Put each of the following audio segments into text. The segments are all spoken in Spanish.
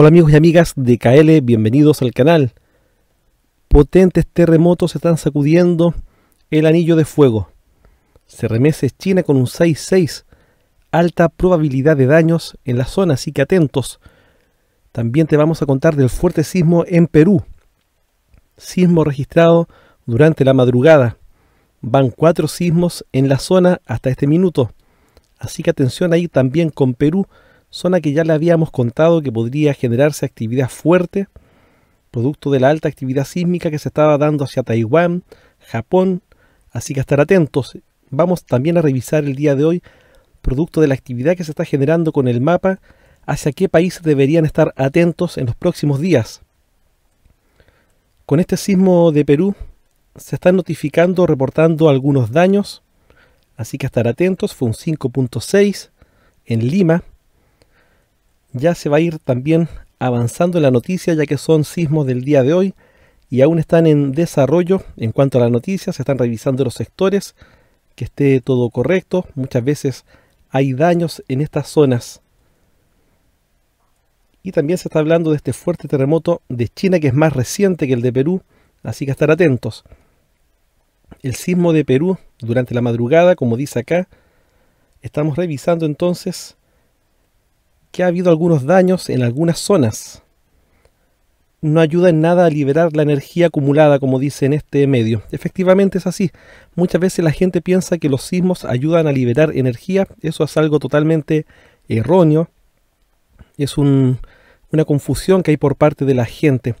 Hola amigos y amigas de KL, bienvenidos al canal. Potentes terremotos están sacudiendo el anillo de fuego. Se remece China con un 6-6. Alta probabilidad de daños en la zona, así que atentos. También te vamos a contar del fuerte sismo en Perú. Sismo registrado durante la madrugada. Van cuatro sismos en la zona hasta este minuto. Así que atención ahí también con Perú zona que ya le habíamos contado que podría generarse actividad fuerte, producto de la alta actividad sísmica que se estaba dando hacia Taiwán, Japón, así que estar atentos. Vamos también a revisar el día de hoy, producto de la actividad que se está generando con el mapa, hacia qué países deberían estar atentos en los próximos días. Con este sismo de Perú se están notificando, reportando algunos daños, así que estar atentos, fue un 5.6 en Lima, ya se va a ir también avanzando en la noticia ya que son sismos del día de hoy y aún están en desarrollo en cuanto a la noticia, se están revisando los sectores, que esté todo correcto, muchas veces hay daños en estas zonas. Y también se está hablando de este fuerte terremoto de China que es más reciente que el de Perú, así que estar atentos. El sismo de Perú durante la madrugada, como dice acá, estamos revisando entonces que ha habido algunos daños en algunas zonas. No ayuda en nada a liberar la energía acumulada, como dice en este medio. Efectivamente es así. Muchas veces la gente piensa que los sismos ayudan a liberar energía. Eso es algo totalmente erróneo. Es un, una confusión que hay por parte de la gente.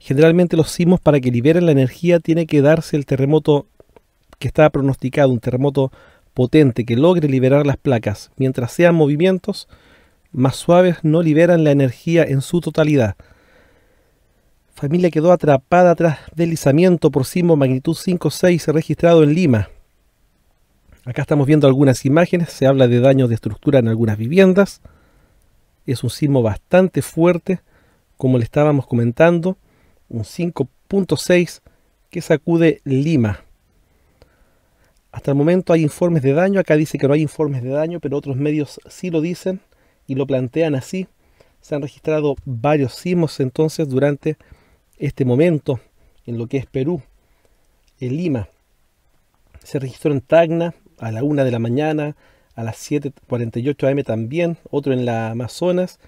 Generalmente los sismos para que liberen la energía tiene que darse el terremoto que está pronosticado, un terremoto potente que logre liberar las placas. Mientras sean movimientos, más suaves no liberan la energía en su totalidad. Familia quedó atrapada tras deslizamiento por sismo magnitud 5.6 registrado en Lima. Acá estamos viendo algunas imágenes, se habla de daños de estructura en algunas viviendas. Es un sismo bastante fuerte, como le estábamos comentando, un 5.6 que sacude Lima. Hasta el momento hay informes de daño, acá dice que no hay informes de daño, pero otros medios sí lo dicen y lo plantean así. Se han registrado varios sismos entonces durante este momento en lo que es Perú, en Lima. Se registró en Tacna a la 1 de la mañana, a las 7.48 am también, otro en la Amazonas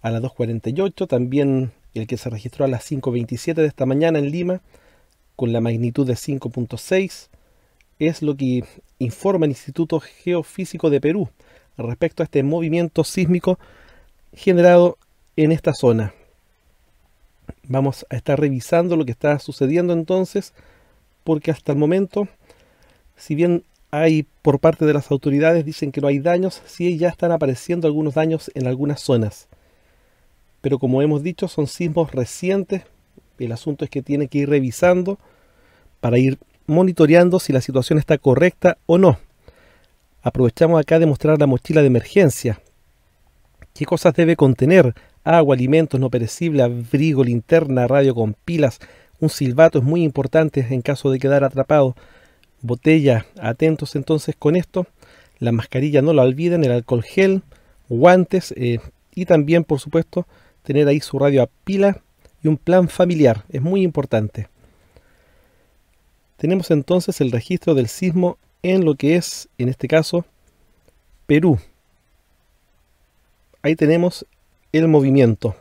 a las 2.48, también el que se registró a las 5.27 de esta mañana en Lima, con la magnitud de 5.6, es lo que informa el Instituto Geofísico de Perú respecto a este movimiento sísmico generado en esta zona. Vamos a estar revisando lo que está sucediendo entonces, porque hasta el momento, si bien hay por parte de las autoridades, dicen que no hay daños, sí ya están apareciendo algunos daños en algunas zonas. Pero como hemos dicho, son sismos recientes, el asunto es que tiene que ir revisando para ir monitoreando si la situación está correcta o no. Aprovechamos acá de mostrar la mochila de emergencia. ¿Qué cosas debe contener? Agua, alimentos no perecibles, abrigo, linterna, radio con pilas. Un silbato es muy importante en caso de quedar atrapado. Botella, atentos entonces con esto. La mascarilla no la olviden, el alcohol gel, guantes eh, y también, por supuesto, tener ahí su radio a pila y un plan familiar. Es muy importante. Tenemos entonces el registro del sismo en lo que es, en este caso, Perú. Ahí tenemos el movimiento.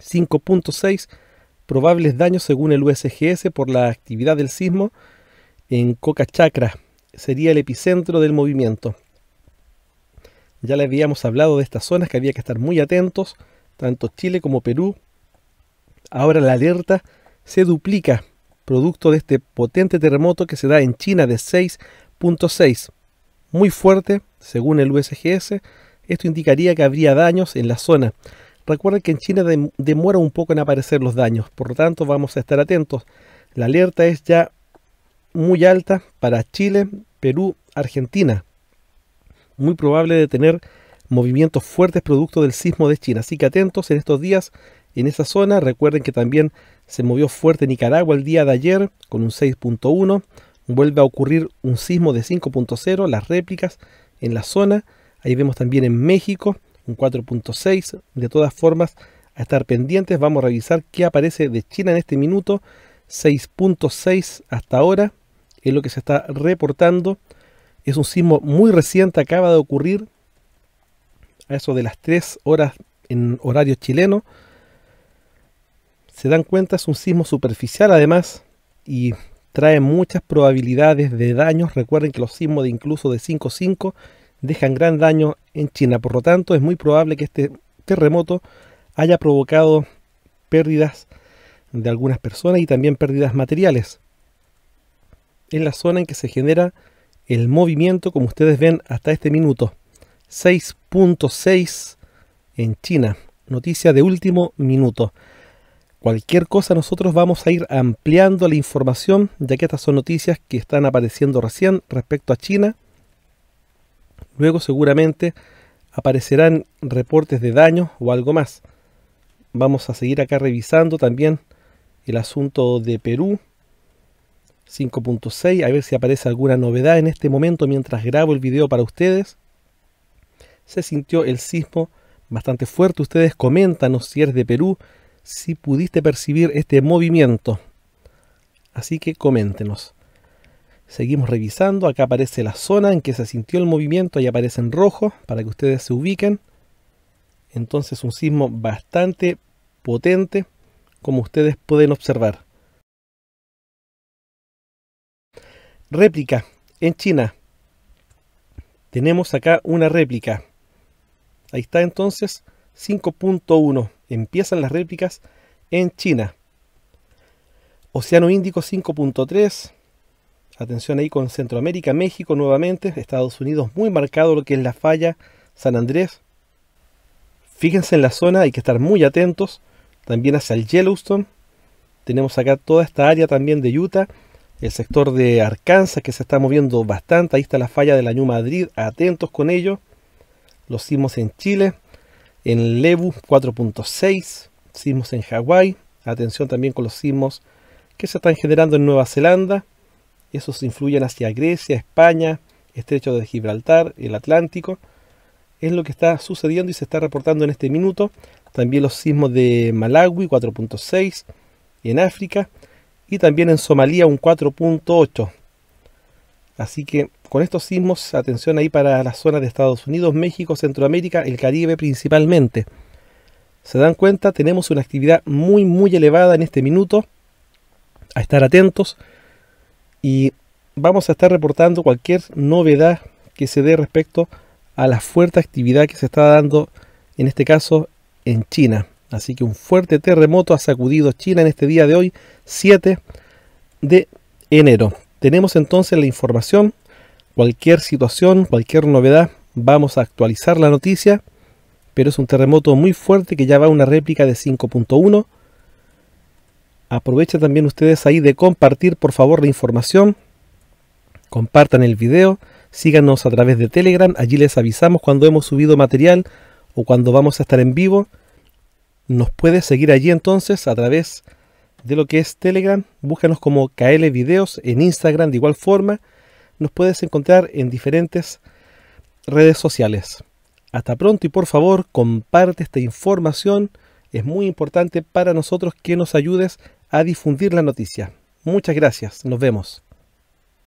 5.6 probables daños según el USGS por la actividad del sismo en Coca Chacra. Sería el epicentro del movimiento. Ya le habíamos hablado de estas zonas que había que estar muy atentos, tanto Chile como Perú. Ahora la alerta se duplica producto de este potente terremoto que se da en China de 6.6. Muy fuerte, según el USGS, esto indicaría que habría daños en la zona. Recuerden que en China demora un poco en aparecer los daños, por lo tanto vamos a estar atentos. La alerta es ya muy alta para Chile, Perú, Argentina. Muy probable de tener movimientos fuertes producto del sismo de China. Así que atentos en estos días en esa zona. Recuerden que también se movió fuerte Nicaragua el día de ayer con un 6.1. Vuelve a ocurrir un sismo de 5.0, las réplicas en la zona. Ahí vemos también en México un 4.6. De todas formas, a estar pendientes, vamos a revisar qué aparece de China en este minuto. 6.6 hasta ahora es lo que se está reportando. Es un sismo muy reciente, acaba de ocurrir a eso de las 3 horas en horario chileno se dan cuenta es un sismo superficial además y trae muchas probabilidades de daños. Recuerden que los sismos de incluso de 5.5 dejan gran daño en China. Por lo tanto, es muy probable que este terremoto haya provocado pérdidas de algunas personas y también pérdidas materiales. En la zona en que se genera el movimiento, como ustedes ven hasta este minuto, 6.6 en China. Noticia de último minuto. Cualquier cosa nosotros vamos a ir ampliando la información, ya que estas son noticias que están apareciendo recién respecto a China. Luego seguramente aparecerán reportes de daños o algo más. Vamos a seguir acá revisando también el asunto de Perú 5.6, a ver si aparece alguna novedad en este momento mientras grabo el video para ustedes. Se sintió el sismo bastante fuerte, ustedes coméntanos si es de Perú, si pudiste percibir este movimiento. Así que coméntenos. Seguimos revisando, acá aparece la zona en que se sintió el movimiento, y aparece en rojo para que ustedes se ubiquen. Entonces un sismo bastante potente como ustedes pueden observar. Réplica en China. Tenemos acá una réplica. Ahí está entonces 5.1 empiezan las réplicas en China. Océano Índico 5.3. Atención ahí con Centroamérica, México nuevamente, Estados Unidos muy marcado lo que es la falla, San Andrés. Fíjense en la zona, hay que estar muy atentos. También hacia el Yellowstone. Tenemos acá toda esta área también de Utah. El sector de Arkansas que se está moviendo bastante. Ahí está la falla de la New Madrid. Atentos con ello. Los sismos en Chile en Lebu 4.6, sismos en Hawái, atención también con los sismos que se están generando en Nueva Zelanda, esos influyen hacia Grecia, España, estrecho de Gibraltar, el Atlántico, es lo que está sucediendo y se está reportando en este minuto, también los sismos de Malawi 4.6 en África y también en Somalia un 4.8. Así que con estos sismos, atención ahí para las zonas de Estados Unidos, México, Centroamérica, el Caribe principalmente. Se dan cuenta, tenemos una actividad muy, muy elevada en este minuto. A estar atentos y vamos a estar reportando cualquier novedad que se dé respecto a la fuerte actividad que se está dando, en este caso, en China. Así que un fuerte terremoto ha sacudido China en este día de hoy, 7 de enero. Tenemos entonces la información cualquier situación, cualquier novedad, vamos a actualizar la noticia, pero es un terremoto muy fuerte que ya va a una réplica de 5.1. Aprovechen también ustedes ahí de compartir por favor la información, compartan el video, síganos a través de Telegram, allí les avisamos cuando hemos subido material o cuando vamos a estar en vivo. Nos puede seguir allí entonces a través de lo que es Telegram, búscanos como KL Videos en Instagram de igual forma nos puedes encontrar en diferentes redes sociales. Hasta pronto y por favor comparte esta información. Es muy importante para nosotros que nos ayudes a difundir la noticia. Muchas gracias. Nos vemos.